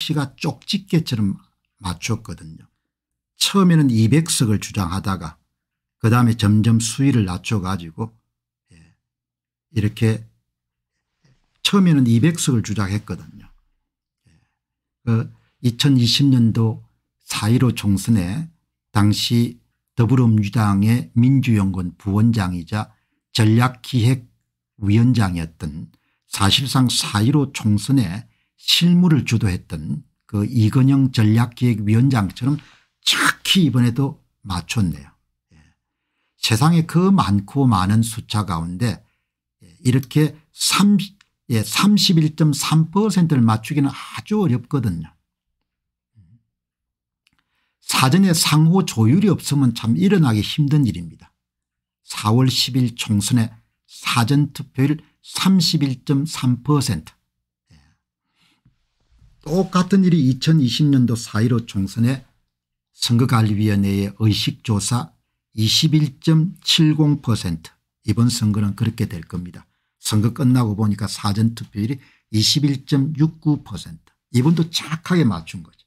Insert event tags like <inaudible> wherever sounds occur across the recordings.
시가 쪽집게처럼 맞췄거든요. 처음에는 200석을 주장하다가 그 다음에 점점 수위를 낮춰가지고 예, 이렇게 처음에는 200석을 주장했거든요. 2020년도 예, 그 4.15 총선에 당시 더불어민주당의 민주연구원 부원장이자 전략기획위원장이었던 사실상 4.15 총선에 실무를 주도했던 그 이건영 전략기획위원장처럼 착히 이번에도 맞췄네요. 예. 세상에 그 많고 많은 숫자 가운데 이렇게 30, 예, 31.3%를 맞추기는 아주 어렵거든요. 사전에 상호 조율이 없으면 참 일어나기 힘든 일입니다. 4월 10일 총선에 사전투표율 31.3% 똑같은 일이 2020년도 4.15 총선에 선거관리위원회의 의식조사 21.70% 이번 선거는 그렇게 될 겁니다. 선거 끝나고 보니까 사전투표율이 21.69% 이분도 착하게 맞춘 거죠.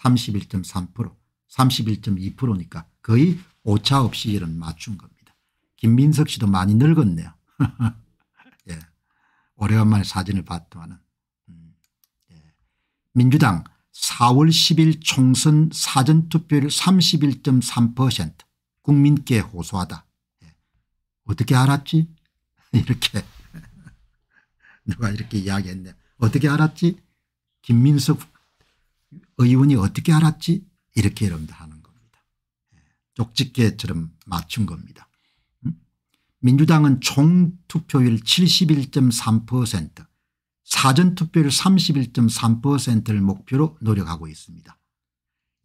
31.3% 예, 31.2%니까 거의 오차 없이 이런 맞춘 겁니다. 김민석 씨도 많이 늙었네요. <laughs> 예. 오래간만에 사진을 봤더만은 민주당 4월 10일 총선 사전투표율 31.3% 국민께 호소하다. 예. 어떻게 알았지? <laughs> 이렇게 <laughs> 누가 이렇게 이야기했네. 어떻게 알았지? 김민석 의원이 어떻게 알았지? 이렇게 여러분들 하는 겁니다. 예. 쪽집게처럼 맞춘 겁니다. 음? 민주당은 총투표율 71.3% 사전투표율 31.3%를 목표로 노력하고 있습니다.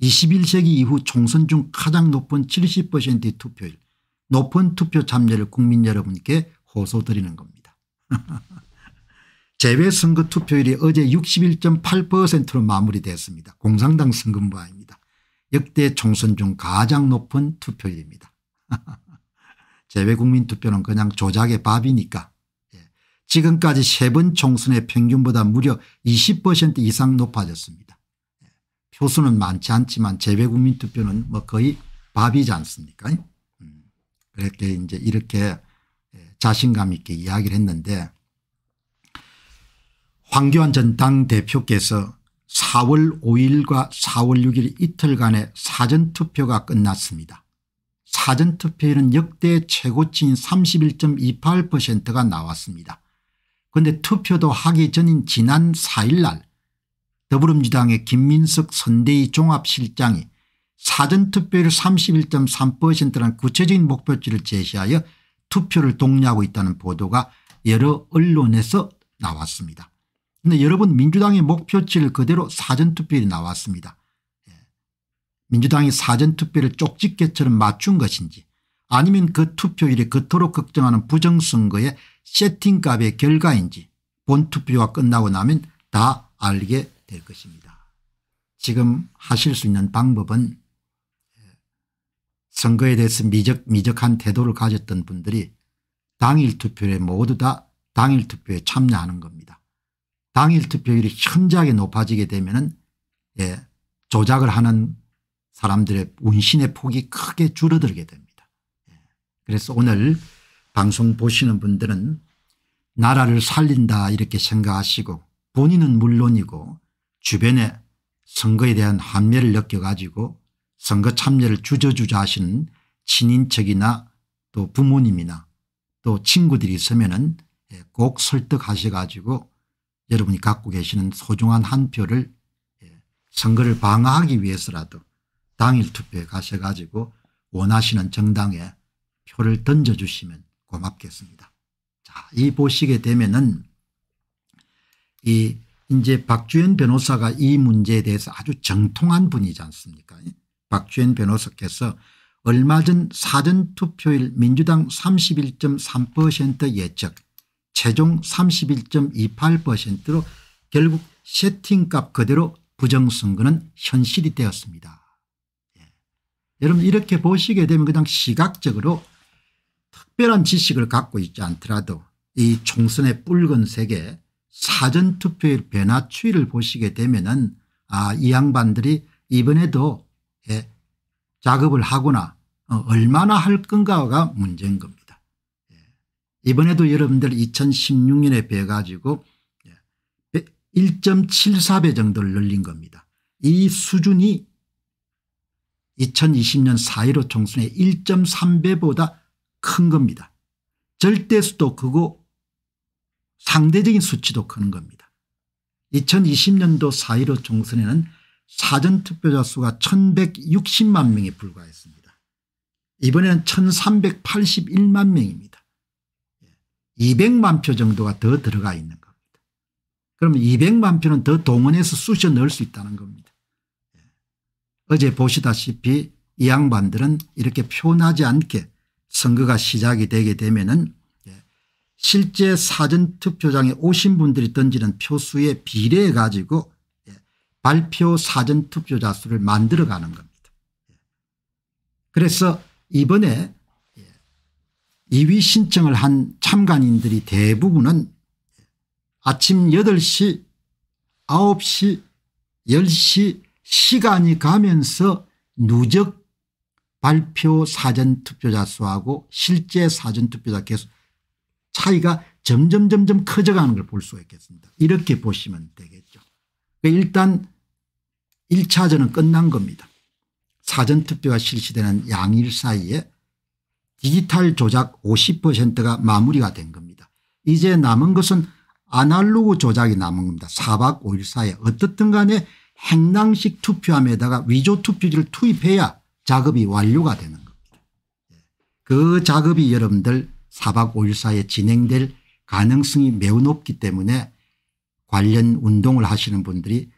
21세기 이후 총선 중 가장 높은 70%의 투표율 높은 투표 참여를 국민 여러분께 호소드리는 겁니다. <laughs> 재외선거 투표율이 어제 61.8%로 마무리됐습니다. 공산당 선거무입니다 역대 총선 중 가장 높은 투표율입니다. <laughs> 재외국민투표는 그냥 조작의 밥이니까 지금까지 세 번 총선의 평균보다 무려 20% 이상 높아졌습니다. 표수는 많지 않지만 재외국민 투표는 뭐 거의 밥이지 않습니까? 음. 그렇게 이제 이렇게 예, 자신감 있게 이야기를 했는데 황교안 전 당대표께서 4월 5일과 4월 6일 이틀간의 사전투표가 끝났습니다. 사전투표에는 역대 최고치인 31.28%가 나왔습니다. 그런데 투표도 하기 전인 지난 4일 날 더불어민주당의 김민석 선대위 종합실장이 사전투표율 31.3%라는 구체적인 목표치를 제시하여 투표를 독려하고 있다는 보도가 여러 언론에서 나왔습니다. 그런데 여러분 민주당의 목표치를 그대로 사전투표율이 나왔습니다. 예. 민주당이 사전투표를 쪽집게처럼 맞춘 것인지 아니면 그 투표율이 그토록 걱정하는 부정선거에 세팅값의 결과인지 본투표가 끝나고 나면 다 알게 될 것입니다. 지금 하실 수 있는 방법은 예, 선거에 대해서 미적, 미적한 태도를 가졌던 분들이 당일 투표에 모두 다 당일 투표에 참여하는 겁니다. 당일 투표율이 현저하게 높아지게 되면 예, 조작을 하는 사람들의 운신의 폭이 크게 줄어들게 됩니다. 예, 그래서 오늘 방송 보시는 분들은 나라를 살린다 이렇게 생각하시고 본인은 물론이고 주변에 선거에 대한 한매를 느껴가지고 선거 참여를 주저주저 하시는 친인척이나 또 부모님이나 또 친구들이 있으면 예, 꼭 설득하셔가지고 여러분이 갖고 계시는 소중한 한 표를 예, 선거를 방어하기 위해서라도 당일 투표에 가셔가지고 원하시는 정당에 표를 던져주시면 고맙겠습니다. 자, 이 보시게 되면은 이 이제 박주현 변호사가 이 문제에 대해서 아주 정통한 분이지 않습니까? 박주현 변호사께서 얼마 전 사전투표일 민주당 31.3% 예측 최종 31.28%로 결국 세팅값 그대로 부정선거는 현실이 되었습니다. 예. 여러분 이렇게 보시게 되면 그냥 시각적으로 특별한 지식을 갖고 있지 않더라도 이 총선의 붉은 색에 사전투표의 변화 추이를 보시게 되면 은 아, 이 양반들이 이번에도 예, 작업을 하거나 어, 얼마나 할 건가가 문제인 겁니다. 예. 이번에도 여러분들 2016년에 배 가지고 예, 1.74배 정도를 늘린 겁니다. 이 수준이 2020년 4.15 총선의 1.3배보다 큰 겁니다. 절대수도 크고 상대적인 수치도 크는 겁니다. 2020년도 4.15 총선에는 사전투표자 수가 1160만 명에 불과했습니다. 이번에는 1381만 명입니다. 200만 예, 표 정도가 더 들어가 있는 겁니다. 그러면 200만 표는 더 동원해서 쑤셔 넣을 수 있다는 겁니다. 예, 어제 보시다시피 이 양반들은 이렇게 표나지 않게 선거가 시작이 되게 되면은 예, 실제 사전투표장에 오신 분들이 던지는 표수에 비례해 가지고 예, 발표 사전투표자 수를 만들어가는 겁니다. 예. 그래서 이번에 2위 신청을 한 참관인들이 대부분은 아침 8시 9시 10시 시간이 가면서 누적 발표 사전투표자 수하고 실제 사전투표자 계속 차이가 점점 점점 커져가는 걸 볼 수가 있겠습니다. 이렇게 보시면 되겠죠. 그러니까 일단 1차전은 끝난 겁니다. 사전투표가 실시되는 양일 사이에 디지털 조작 50%가 마무리가 된 겁니다. 이제 남은 것은 아날로그 조작이 남은 겁니다. 4박 5일 사이에 어떻든 간에 행랑식 투표함에다가 위조 투표지를 투입해야 작업이 완료가 되는 겁니다. 그 작업이 여러분들 4박 5일 사이에 진행될 가능성이 매우 높기 때문에 관련 운동을 하시는 분들이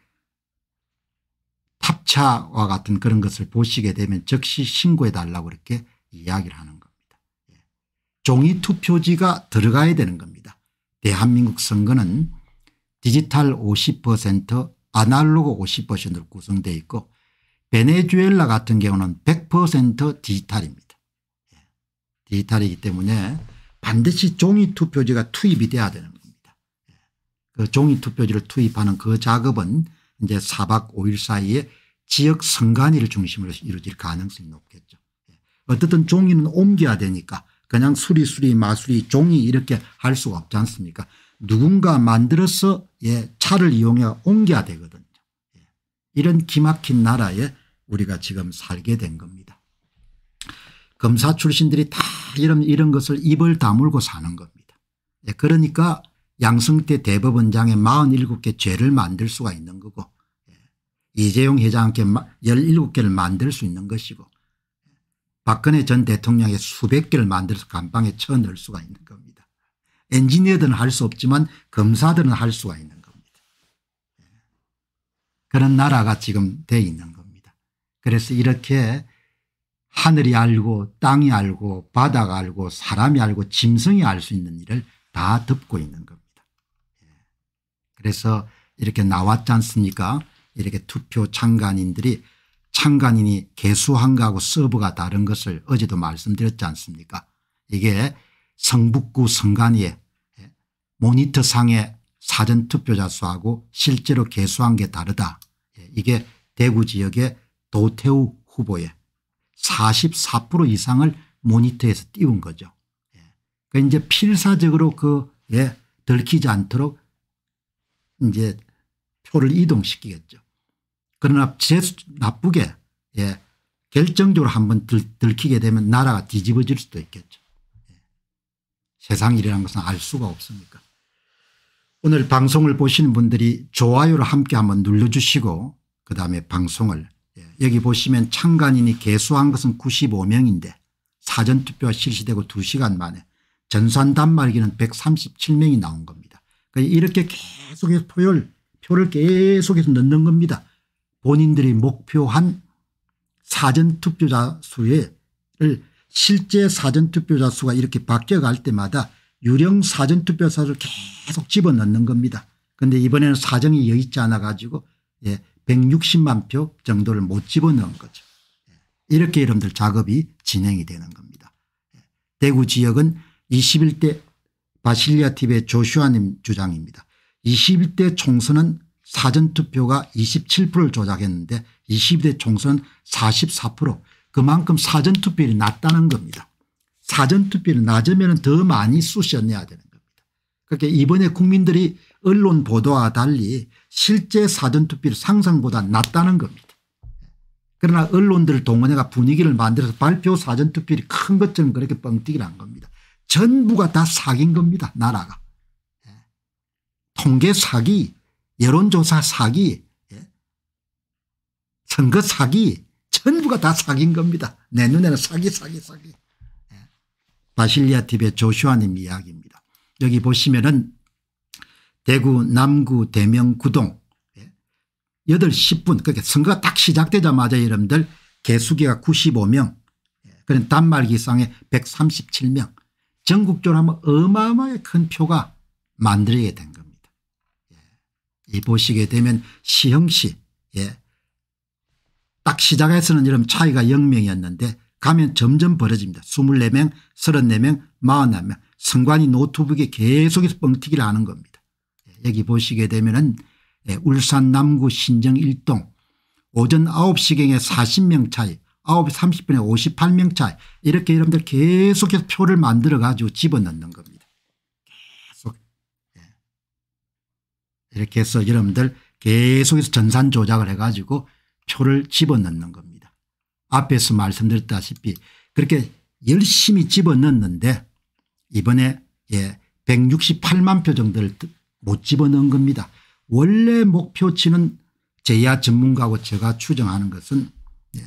탑차와 같은 그런 것을 보시게 되면 즉시 신고해 달라고 이렇게 이야기를 하는 겁니다. 예. 종이 투표지가 들어가야 되는 겁니다. 대한민국 선거는 디지털 50% 아날로그 50%로 구성되어 있고 베네수엘라 같은 경우는 100% 디지털입니다. 예. 디지털이기 때문에 반드시 종이 투표지가 투입이 돼야 되는 겁니다. 예. 그 종이 투표지를 투입하는 그 작업은 이제 4박 5일 사이에 지역 선관위를 중심으로 이루어질 가능성이 높겠죠. 예. 어쨌든 종이는 옮겨야 되니까 그냥 수리수리 마수리 종이 이렇게 할 수가 없지 않습니까 누군가 만들어서 예, 차를 이용해 옮겨야 되거든요. 이런 기막힌 나라에 우리가 지금 살게 된 겁니다. 검사 출신들이 다 이런 이런 것을 입을 다물고 사는 겁니다. 예, 그러니까 양승태 대법원장의 47개 죄를 만들 수가 있는 거고 예, 이재용 회장께 17개를 만들 수 있는 것이고 예, 박근혜 전 대통령의 수백 개를 만들어서 감방에 쳐넣을 수가 있는 겁니다. 엔지니어들은 할 수 없지만 검사들은 할 수가 있는 겁니다. 그런 나라가 지금 돼 있는 겁니다. 그래서 이렇게 하늘이 알고 땅이 알고 바다가 알고 사람이 알고 짐승이 알 수 있는 일을 다듣고 있는 겁니다. 예. 그래서 이렇게 나왔지 않습니까 이렇게 투표 참관인들이 참관인이 개수한 거하고 서브가 다른 것을 어제도 말씀드렸지 않습니까 이게 성북구 성관위에 예, 모니터 상에 사전투표자 수하고 실제로 개수한 게 다르다. 예, 이게 대구 지역의 도태우 후보에 44% 이상을 모니터에서 띄운 거죠. 그 이제 필사적으로 그 예, 들키지 않도록 이제 표를 이동시키겠죠. 그러나 제 나쁘게 예, 결정적으로 한번 들키게 되면 나라가 뒤집어질 수도 있겠죠. 예. 세상 이라는 것은 알 수가 없으니까. 오늘 방송을 보시는 분들이 좋아요를 함께 한번 눌러주시고 그다음에 방송을 여기 보시면 참관인이 개수한 것은 95명인데 사전투표가 실시되고 2시간 만에 전산 단말기는 137명이 나온 겁니다. 그러니까 이렇게 계속해서 표를, 표를 계속해서 넣는 겁니다. 본인들이 목표한 사전투표자 수를 실제 사전투표자 수가 이렇게 바뀌어갈 때마다 유령 사전투표자를 계속 집어넣는 겁니다. 그런데 이번에는 사정이 여의치 않아 가지고 예, 160만 표 정도를 못 집어넣은 거죠. 이렇게 여러분들 작업이 진행이 되는 겁니다. 대구 지역은 21대 바실리아 티 v 의 조슈아님 주장입니다. 21대 총선은 사전투표가 27%를 조작했는데 2 2대 총선은 44% 그만큼 사전투표율이 낮다는 겁니다. 사전투표율이 낮으면 더 많이 쑤셔내야 되는 그렇게 이번에 국민들이 언론 보도와 달리 실제 사전투표율 상상보다 낮다는 겁니다. 그러나 언론들 동원해가 분위기를 만들어서 발표 사전투표율이 큰 것처럼 그렇게 뻥튀기를 한 겁니다. 전부가 다 사기인 겁니다. 나라가. 예. 통계 사기 여론조사 사기 예. 선거 사기 전부가 다 사기인 겁니다. 내 눈에는 사기 사기 사기. 예. 바실리아 팁의 조슈아님 이야기입니다. 여기 보시면은 대구 남구 대명 구동 8시 예, 10분 그러니 선거가 딱 시작되자마자 여러분들 개수기가 95명 예, 그런 단말기상에 137명 전국적으로 하면 어마어마하게 큰 표가 만들게 된 겁니다. 예, 이 보시게 되면 시형시 예. 딱 시작해서는 이런 차이가 0명이었는데 가면 점점 벌어집니다. 24명 34명 41명 성관이 노트북에 계속해서 뻥튀기를 하는 겁니다. 예, 여기 보시게 되면 은 예, 울산 남구 신정 1동 오전 9시경에 40명 차이 9시 30분에 58명 차이 이렇게 여러분들 계속해서 표를 만들어 가지고 집어넣는 겁니다. 계속 예. 이렇게 해서 여러분들 계속해서 전산 조작을 해가지고 표를 집어넣는 겁니다. 앞에서 말씀드렸다시피 그렇게 열심히 집어넣는데 이번에 예 168만 표 정도를 못 집어넣은 겁니다. 원래 목표치는 제야 전문가고 제가 추정하는 것은 예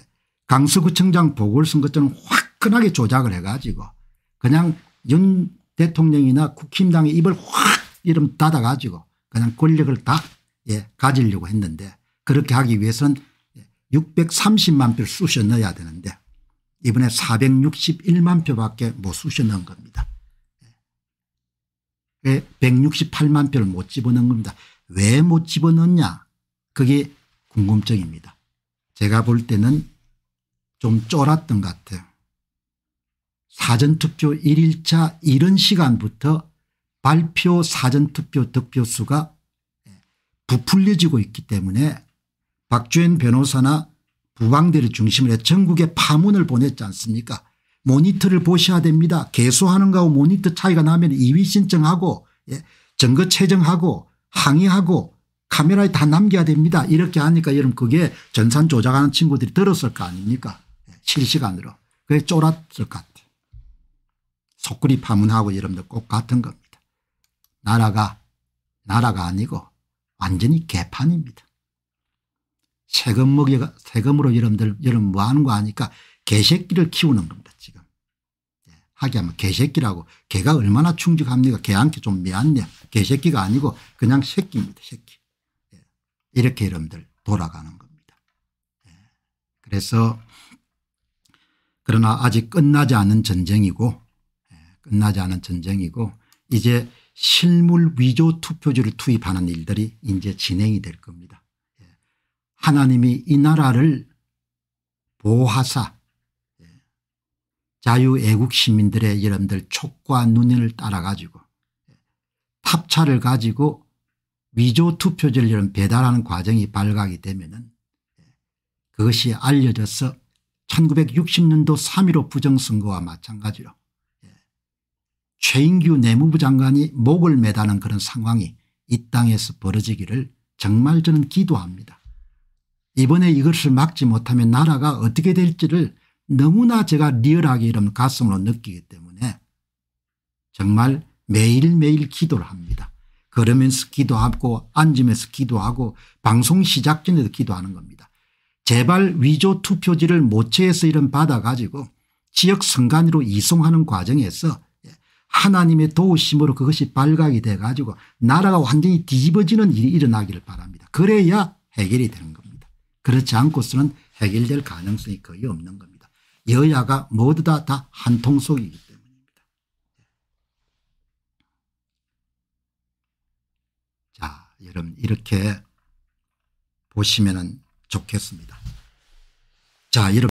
강서구청장 보궐선거처럼 화끈하게 조작을 해가지고 그냥 윤 대통령이나 국힘당의 입을 확 이름 닫아가지고 그냥 권력을 다 예, 가지려고 했는데 그렇게 하기 위해서는 630만 표를 쑤셔 넣어야 되는데 이번에 461만 표밖에 못 쑤셔 넣은 겁니다. 168만 예. 표를 못 집어넣은 겁니다. 왜 못 집어넣냐 그게 궁금증입니다. 제가 볼 때는 좀 쫄았던 것 같아요. 사전투표 1일차 이런 시간부터 발표 사전투표 득표수가 예, 부풀려지고 있기 때문에 박주현 변호사나 부방대를 중심으로 해 전국에 파문을 보냈지 않습니까 모니터를 보셔야 됩니다. 개수하는 거하고 모니터 차이가 나면 이위 신청하고 예, 증거 채정하고 항의하고 카메라에 다 남겨야 됩니다. 이렇게 하니까 여러분 그게 전산 조작하는 친구들이 들었을 거 아닙니까 예, 실시간으로. 그게 쫄았을 것 같아요. 속구리 파문하고 여러분들 꼭 같은 겁니다. 나라가 나라가 아니고 완전히 개판입니다. 세금 먹여 세금으로 여러분들 여러분 뭐 하는 거 아니까 개새끼를 키우는 겁니다 지금. 예. 하기하면 개새끼라고 개가 얼마나 충직합니까 개한테 좀 미안냐 개새끼가 아니고 그냥 새끼입니다 새끼. 예. 이렇게 여러분들 돌아가는 겁니다. 예. 그래서 그러나 아직 끝나지 않은 전쟁이고 예, 끝나지 않은 전쟁이고 이제 실물 위조 투표지를 투입하는 일들이 이제 진행이 될 겁니다. 하나님이 이 나라를 보호하사 자유애국 시민들의 여러분들 촉과 눈을 따라가지고 탑차를 가지고 위조 투표지를 여러분 배달하는 과정이 발각이 되면은 그것이 알려져서 1960년도 3.15 부정선거와 마찬가지로 최인규 내무부 장관이 목을 매다는 그런 상황이 이 땅에서 벌어지기를 정말 저는 기도합니다. 이번에 이것을 막지 못하면 나라가 어떻게 될지를 너무나 제가 리얼하게 이런 가슴으로 느끼기 때문에 정말 매일매일 기도를 합니다. 걸으면서 기도하고 앉으면서 기도하고 방송 시작 전에도 기도하는 겁니다. 제발 위조 투표지를 모체에서 이런 받아가지고 지역 선관위로 이송하는 과정에서 하나님의 도우심으로 그것이 발각이 돼가지고 나라가 완전히 뒤집어지는 일이 일어나기를 바랍니다. 그래야 해결이 되는 겁니다. 그렇지 않고서는 해결될 가능성이 거의 없는 겁니다. 여야가 모두 다 다한 통속이기 때문입니다. 자, 여러분 이렇게 보시면 좋겠습니다. 자, 여러분.